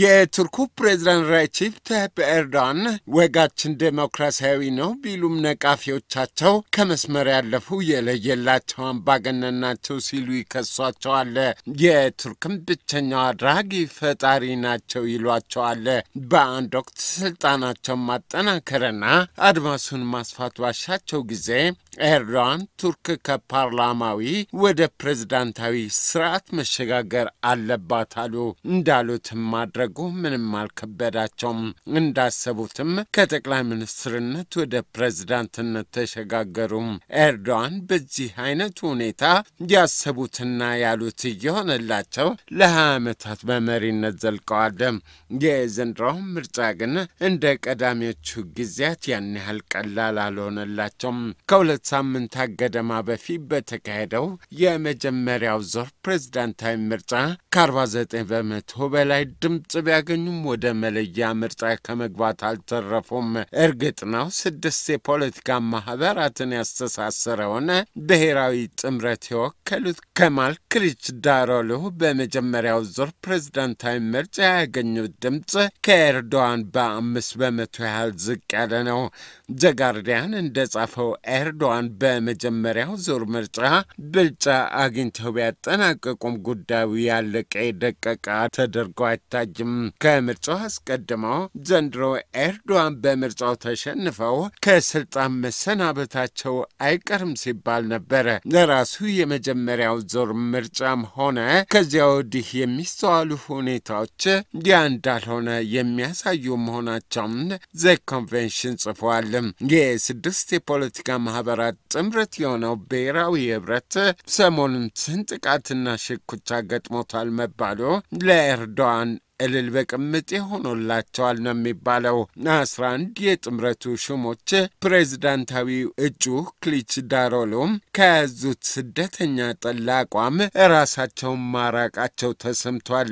የቱርኩ ፕሬዝዳንት ራጀፕ ተህፕ ኤርዶዋን ወጋችን ዴሞክራሲያዊ ነው ቢሉም ነቃፊዎቻቸው ከመስመር ያለፉ የለየላቸው አምባገነን ናቸው ሲሉ ይከሷቸዋል። የቱርክም ብቸኛው አድራጊ ፈጣሪ ናቸው ይሏቸዋል። በአንድ ወቅት ስልጣናቸውን ማጠናከርና አድማሱን ማስፋት ባሻቸው ጊዜ ኤርዶዋን ቱርክ ከፓርላማዊ ወደ ፕሬዝዳንታዊ ስርዓት መሸጋገር አለባት አሉ። እንዳሉትም ማድረጉ ምንም አልከበዳቸውም። እንዳሰቡትም ከጠቅላይ ሚኒስትርነት ወደ ፕሬዝዳንትነት ተሸጋገሩ። ኤርዶዋን በዚህ አይነት ሁኔታ ያሰቡትና ያሉት እየሆነላቸው ለሀያ ዓመታት በመሪነት ዘልቀዋል። የዘንድሮው ምርጫ ግን እንደ ቀዳሚዎቹ ጊዜያት ያን ያህል ቀላል አልሆነላቸውም። ከሁለት ከሁለት ሳምንታት ገደማ በፊት በተካሄደው የመጀመሪያው ዙር ፕሬዝዳንታዊ ምርጫ ከ49 በመቶ በላይ ድምፅ ቢያገኙም ወደ መለያ ምርጫ ከመግባት አልተረፉም። እርግጥ ነው ስድስት የፖለቲካ ማህበራትን ያስተሳሰረውን ብሔራዊ ጥምረት የወከሉት ከማል ዳሮሉ በመጀመሪያው ዙር ፕሬዝዳንታዊ ምርጫ ያገኙት ድምፅ ከኤርዶዋን በአምስት በመቶ ያህል ዝቅ ያለ ነው። ዘጋርዲያን ጻፈው ኤርዶዋን በመጀመሪያው ዙር ምርጫ ብልጫ አግኝተው ቢያጠናቀቁም ጉዳዩ ያለቀ የደቀቀ ተደርጎ አይታይም። ከምርጫው አስቀድመው ዘንድሮ ኤርዶዋን በምርጫው ተሸንፈው ከስልጣን መሰናበታቸው አይቀርም ሲባል ነበረ። ለራሱ የመጀመሪያው ዙር ምርጫም ሆነ ከዚያ ወዲህ የሚስተዋሉ ሁኔታዎች ያ እንዳልሆነ የሚያሳዩ መሆናቸውን ዘ ኮንቬንሽን ጽፏል። አይችልም። የስድስት የፖለቲካ ማህበራት ጥምረት የሆነው ብሔራዊ ህብረት ሰሞኑን ስንጥቃትና ሽኩቻ ገጥሞታል መባሉ ለኤርዶዋን እልል በቅምጤ ሆኖላቸዋል ነው የሚባለው። አስራ አንድ የጥምረቱ ሹሞች ፕሬዚዳንታዊ እጩ ክሊች ዳሮሎም ከያዙት ስደተኛ ጠላ አቋም ራሳቸውን ማራቃቸው ተሰምቷል።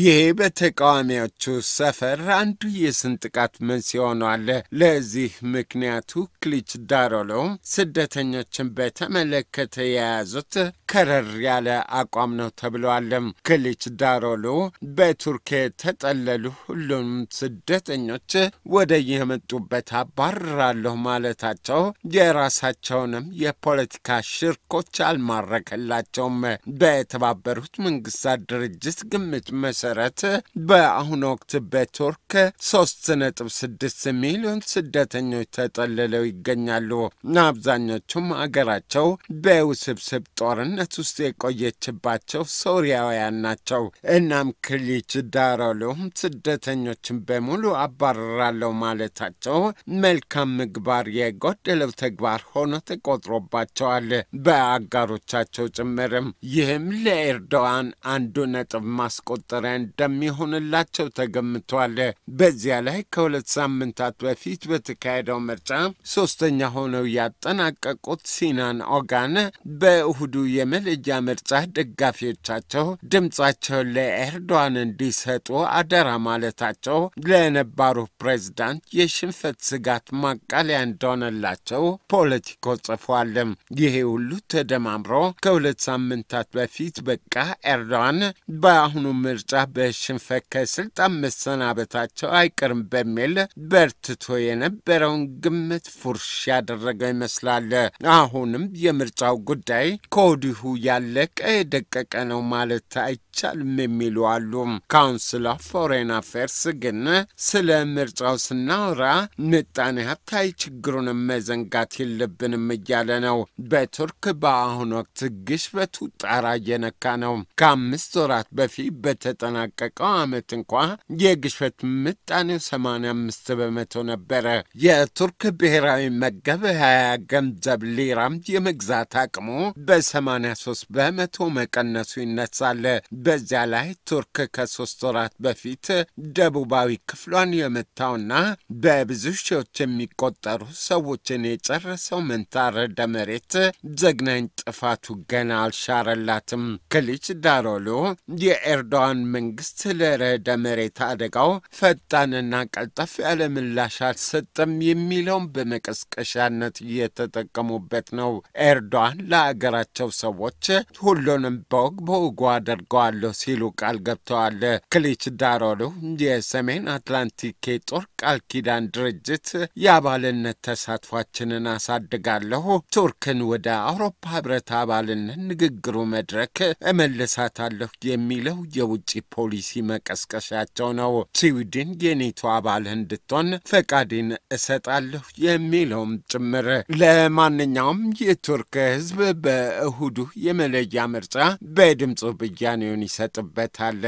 ይሄ በተቃዋሚዎቹ ሰፈር አንዱ የስንጥቃት መንስኤ ሆኗል። ለዚህ ምክንያቱ ክሊች ዳሮሎ ስደተኞችን በተመለከተ የያዙት ከረር ያለ አቋም ነው ተብሏል። ክሊች ዳሮሎ በቱርክ የተጠለሉ ሁሉንም ስደተኞች ወደ የመጡበት አባርራለሁ ማለታቸው የራሳቸውንም የፖለቲካ ሽርኮች አልማረከላቸውም። በተባበሩት መንግስታት ድርጅት ግምት መሰረት በአሁኑ ወቅት በቱርክ ሶስት ነጥብ ስድስት ሚሊዮን ስደተኞች ተጠልለው ይገኛሉ። አብዛኞቹም አገራቸው በውስብስብ ጦርነት ውስጥ የቆየችባቸው ሶሪያውያን ናቸው። እናም ክሊች ዳራሎም ስደተኞችን በሙሉ አባረራለሁ ማለታቸው መልካም ምግባር የጎደለው ተግባር ሆኖ ተቆጥሮባቸዋል፣ በአጋሮቻቸው ጭምርም። ይህም ለኤርዶዋን አንዱ ነጥብ ማስቆጠሪያ እንደሚሆንላቸው ተገምቷል። በዚያ ላይ ከሁለት ሳምንታት በፊት በተካሄደው ምርጫ ሶስተኛ ሆነው ያጠናቀቁት ሲናን ኦጋን በእሁዱ የመለያ ምርጫ ደጋፊዎቻቸው ድምጻቸውን ለኤርዶዋን እንዲሰ ተሰጥኦ አደራ ማለታቸው ለነባሩ ፕሬዝዳንት የሽንፈት ስጋት ማቃለያ እንደሆነላቸው ፖለቲኮ ጽፏል። ይሄ ሁሉ ተደማምሮ ከሁለት ሳምንታት በፊት በቃ ኤርዶዋን በአሁኑ ምርጫ በሽንፈት ከስልጣን መሰናበታቸው አይቀርም በሚል በርትቶ የነበረውን ግምት ፉርሽ ያደረገው ይመስላል። አሁንም የምርጫው ጉዳይ ከወዲሁ ያለቀ የደቀቀ ነው ማለት አይቻልም የሚሉ አሉ። ስለ ኦፍ ፎሬን አፌርስ ግን ስለ ምርጫው ስናወራ ምጣኔ ሀብታዊ ችግሩን መዘንጋት የለብንም እያለ ነው። በቱርክ በአሁኑ ወቅት ግሽበቱ ጣራ እየነካ ነው። ከአምስት ወራት በፊት በተጠናቀቀው ዓመት እንኳ የግሽበት ምጣኔው 85 በመቶ ነበረ። የቱርክ ብሔራዊ መገበያያ ገንዘብ ሊራም የመግዛት አቅሙ በ83 በመቶ መቀነሱ ይነሳል። በዚያ ላይ ቱርክ ከሶስት ወራት በፊት ደቡባዊ ክፍሏን የመታውና በብዙ ሺዎች የሚቆጠሩ ሰዎችን የጨረሰው መንታ ርዕደ መሬት ዘግናኝ ጥፋቱ ገና አልሻረላትም። ክሊች ዳሮሎ የኤርዶዋን መንግስት ለርዕደ መሬት አደጋው ፈጣንና ቀልጠፍ ያለ ምላሽ አልሰጠም የሚለውን በመቀስቀሻነት እየተጠቀሙበት ነው። ኤርዶዋን ለአገራቸው ሰዎች ሁሉንም በወግ በወጉ አደርገዋለሁ ሲሉ ቃል ገብተዋል። ክሊች ዳሮሉ የሰሜን አትላንቲክ የጦር ቃል ኪዳን ድርጅት የአባልነት ተሳትፏችንን አሳድጋለሁ፣ ቱርክን ወደ አውሮፓ ህብረት አባልነት ንግግሩ መድረክ እመልሳታለሁ የሚለው የውጭ ፖሊሲ መቀስቀሻቸው ነው። ስዊድን የኔቶ አባል እንድትሆን ፈቃዴን እሰጣለሁ የሚለውም ጭምር። ለማንኛውም የቱርክ ህዝብ በእሁዱ የመለያ ምርጫ በድምፁ ብያኔውን ይሰጥበታል።